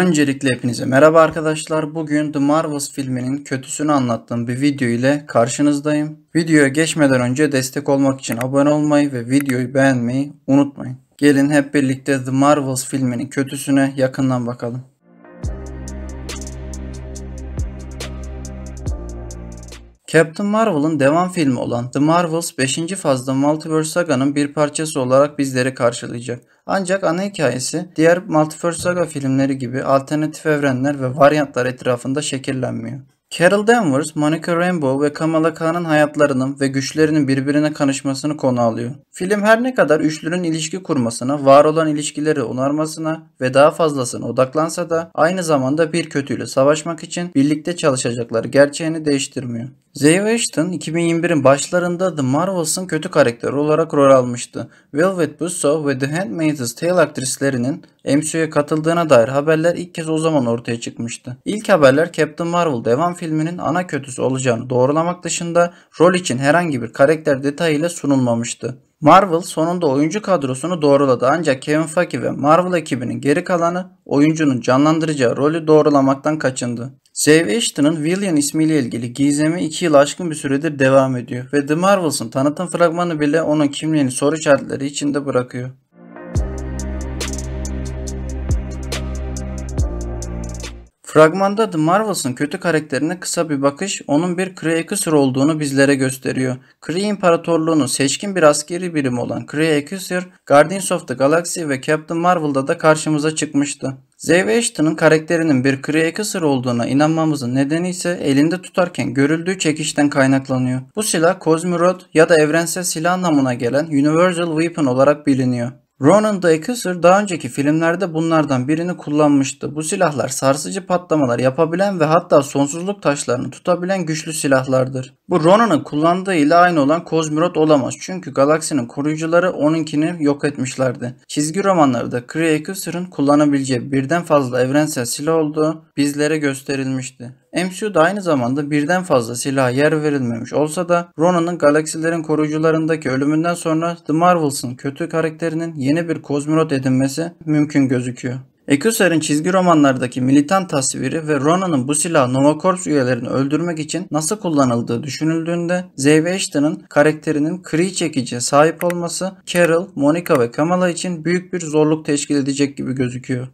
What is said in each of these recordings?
Öncelikle hepinize merhaba arkadaşlar. Bugün The Marvels filminin kötüsünü anlattığım bir video ile karşınızdayım. Videoya geçmeden önce destek olmak için abone olmayı ve videoyu beğenmeyi unutmayın. Gelin hep birlikte The Marvels filminin kötüsüne yakından bakalım. Captain Marvel'ın devam filmi olan The Marvels 5. fazla Multiverse Saga'nın bir parçası olarak bizleri karşılayacak. Ancak ana hikayesi diğer Multiverse Saga filmleri gibi alternatif evrenler ve varyantlar etrafında şekillenmiyor. Carol Danvers, Monica Rambeau ve Kamala Khan'ın hayatlarının ve güçlerinin birbirine kanışmasını konu alıyor. Film her ne kadar üçlünün ilişki kurmasına, var olan ilişkileri onarmasına ve daha fazlasına odaklansa da aynı zamanda bir kötüyle savaşmak için birlikte çalışacakları gerçeğini değiştirmiyor. Zaya Ashton 2021'in başlarında The Marvels'ın kötü karakteri olarak rol almıştı. Velvet Busso ve The Handmaid's Tale aktrislerinin MCU'ya katıldığına dair haberler ilk kez o zaman ortaya çıkmıştı. İlk haberler Captain Marvel devam filminin ana kötüsü olacağını doğrulamak dışında rol için herhangi bir karakter detayıyla sunulmamıştı. Marvel sonunda oyuncu kadrosunu doğruladı ancak Kevin Feige ve Marvel ekibinin geri kalanı oyuncunun canlandıracağı rolü doğrulamaktan kaçındı. Dave Ashton'ın William ismiyle ilgili gizemi 2 yıl aşkın bir süredir devam ediyor ve The Marvels'ın tanıtım fragmanı bile onun kimliğini soru işaretleri içinde bırakıyor. Fragmanda The Marvels'ın kötü karakterine kısa bir bakış onun bir Kree Creacuser olduğunu bizlere gösteriyor. Kree İmparatorluğu'nun seçkin bir askeri birim olan Kree Creacuser, Guardians of the Galaxy ve Captain Marvel'da da karşımıza çıkmıştı. Zeve Ashton'ın karakterinin bir Kree Creacuser olduğuna inanmamızın nedeni ise elinde tutarken görüldüğü çekişten kaynaklanıyor. Bu silah Cosmirod ya da evrensel silah anlamına gelen Universal Weapon olarak biliniyor. Ronan Dacus'er daha önceki filmlerde bunlardan birini kullanmıştı. Bu silahlar sarsıcı patlamalar yapabilen ve hatta sonsuzluk taşlarını tutabilen güçlü silahlardır. Bu Ronan'ın kullandığı ile aynı olan Kozmirot olamaz çünkü galaksinin koruyucuları onunkini yok etmişlerdi. Çizgi romanlarda Kree Accuser'ın kullanabileceği birden fazla evrensel silah olduğu bizlere gösterilmişti. MCU da aynı zamanda birden fazla silaha yer verilmemiş olsa da Ronan'ın galaksilerin koruyucularındaki ölümünden sonra The Marvels'ın kötü karakterinin yeni bir kozmonot edinmesi mümkün gözüküyor. Ekuser'in çizgi romanlardaki militan tasviri ve Ronan'ın bu silah Nova Corps üyelerini öldürmek için nasıl kullanıldığı düşünüldüğünde Zave Ashton'ın karakterinin kri çekiciye sahip olması Carol, Monica ve Kamala için büyük bir zorluk teşkil edecek gibi gözüküyor.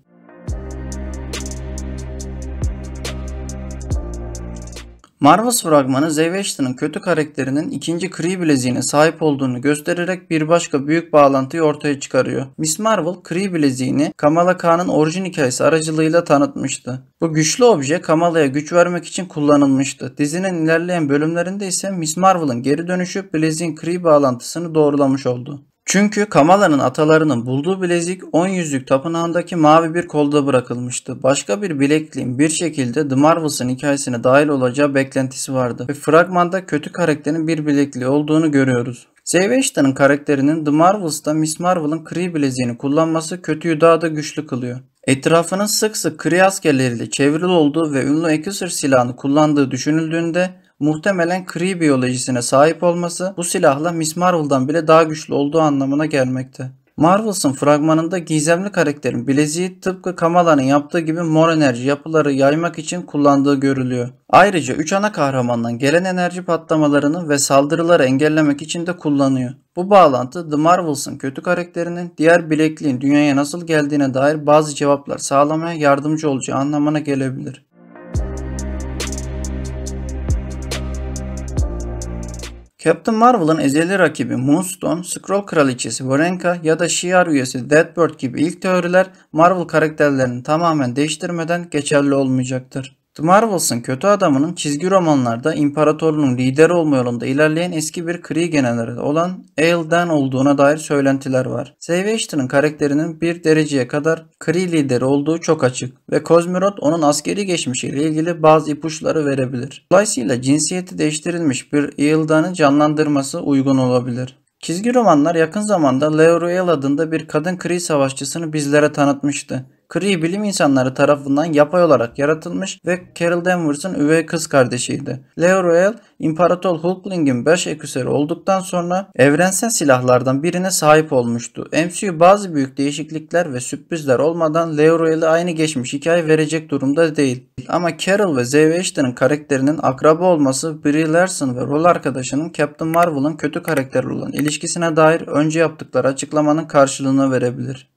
Marvus fragmanı Zeveshtin'in kötü karakterinin ikinci Kree bileziğine sahip olduğunu göstererek bir başka büyük bağlantıyı ortaya çıkarıyor. Miss Marvel Kree bileziğini Kamala Khan'ın orijin hikayesi aracılığıyla tanıtmıştı. Bu güçlü obje Kamala'ya güç vermek için kullanılmıştı. Dizinin ilerleyen bölümlerinde ise Miss Marvel'ın geri dönüşü bileziğin Kree bağlantısını doğrulamış oldu. Çünkü Kamala'nın atalarının bulduğu bilezik 10 yüzlük tapınağındaki mavi bir kolda bırakılmıştı. Başka bir bilekliğin bir şekilde The Marvels'ın hikayesine dahil olacağı beklentisi vardı ve fragmanda kötü karakterin bir bilekliği olduğunu görüyoruz. Zave karakterinin The Marvels'ta Miss Marvel'ın kri bileziğini kullanması kötüyü daha da güçlü kılıyor. Etrafının sık sık Kree askerleriyle çevrili olduğu ve ünlü Accuser silahını kullandığı düşünüldüğünde muhtemelen Kree biyolojisine sahip olması bu silahla Miss Marvel'dan bile daha güçlü olduğu anlamına gelmekte. Marvels'ın fragmanında gizemli karakterin bileziği tıpkı Kamala'nın yaptığı gibi mor enerji yapıları yaymak için kullandığı görülüyor. Ayrıca 3 ana kahramandan gelen enerji patlamalarını ve saldırıları engellemek için de kullanıyor. Bu bağlantı The Marvels'ın kötü karakterinin diğer bilekliğin dünyaya nasıl geldiğine dair bazı cevaplar sağlamaya yardımcı olacağı anlamına gelebilir. Captain Marvel'ın ezeli rakibi Moonstone, Skrull kraliçesi Vorenka ya da Shi'ar üyesi Deadbird gibi ilk teoriler Marvel karakterlerini tamamen değiştirmeden geçerli olmayacaktır. The Marvels'ın kötü adamının çizgi romanlarda imparatorluğun lider olma yolunda ilerleyen eski bir Kree generali olan Ael'den olduğuna dair söylentiler var. Savage karakterinin bir dereceye kadar Kree lideri olduğu çok açık ve Kozmirot onun askeri geçmişiyle ilgili bazı ipuçları verebilir. Dolayısıyla cinsiyeti değiştirilmiş bir Ael'dan'ı canlandırması uygun olabilir. Çizgi romanlar yakın zamanda Leoruel adında bir kadın Kree savaşçısını bizlere tanıtmıştı. Cree bilim insanları tarafından yapay olarak yaratılmış ve Carol Danvers'ın üvey kız kardeşiydi. Leo Royal, İmparator Hulkling'in baş eküseri olduktan sonra evrensel silahlardan birine sahip olmuştu. MCU bazı büyük değişiklikler ve sürprizler olmadan Leo aynı geçmiş hikaye verecek durumda değil. Ama Carol ve Zave Ashton'ın karakterinin akraba olması Brie Larson ve rol arkadaşının Captain Marvel'ın kötü karakteri olan ilişkisine dair önce yaptıkları açıklamanın karşılığını verebilir.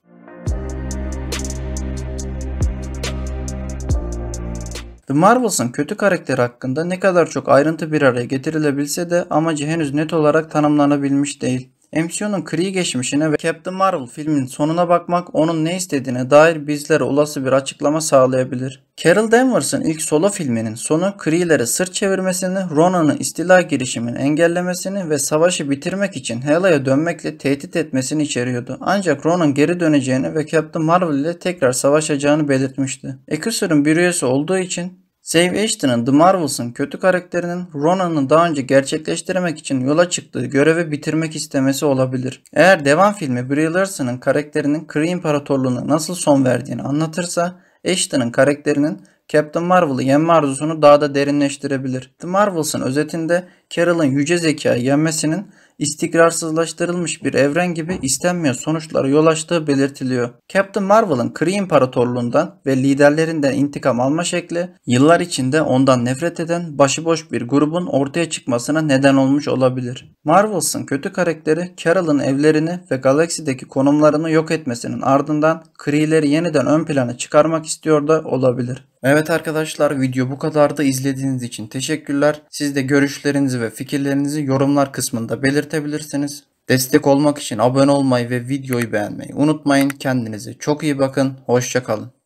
The Marvels'ın kötü karakter hakkında ne kadar çok ayrıntı bir araya getirilebilse de amacı henüz net olarak tanımlanabilmiş değil. MCU'nun Kree geçmişine ve Captain Marvel filminin sonuna bakmak onun ne istediğine dair bizlere olası bir açıklama sağlayabilir. Carol Danvers'ın ilk solo filminin sonu Kree'lere sırt çevirmesini, Ronan'ın istila girişimini engellemesini ve savaşı bitirmek için Hela'ya dönmekle tehdit etmesini içeriyordu. Ancak Ronan geri döneceğini ve Captain Marvel ile tekrar savaşacağını belirtmişti. Accuser'ın bir üyesi olduğu için Save Ashton'ın The Marvels'ın kötü karakterinin Ronan'ın daha önce gerçekleştirmek için yola çıktığı görevi bitirmek istemesi olabilir. Eğer devam filmi Brie Larson'ın karakterinin Kree İmparatorluğu'na nasıl son verdiğini anlatırsa Ashton'ın karakterinin Captain Marvel'ı yenme arzusunu daha da derinleştirebilir. The Marvels'ın özetinde Carroll'ın yüce zeka yenmesinin istikrarsızlaştırılmış bir evren gibi istenmeyen sonuçlara yol açtığı belirtiliyor. Captain Marvel'ın Kree İmparatorluğundan ve liderlerinden intikam alma şekli yıllar içinde ondan nefret eden başıboş bir grubun ortaya çıkmasına neden olmuş olabilir. Marvels'ın kötü karakteri Carol'ın evlerini ve galaksideki konumlarını yok etmesinin ardından Kree'leri yeniden ön plana çıkarmak istiyor da olabilir. Evet arkadaşlar video bu kadardı. İzlediğiniz için teşekkürler. Siz de görüşlerinizi ve fikirlerinizi yorumlar kısmında belirtebilirsiniz. Destek olmak için abone olmayı ve videoyu beğenmeyi unutmayın. Kendinize çok iyi bakın. Hoşçakalın.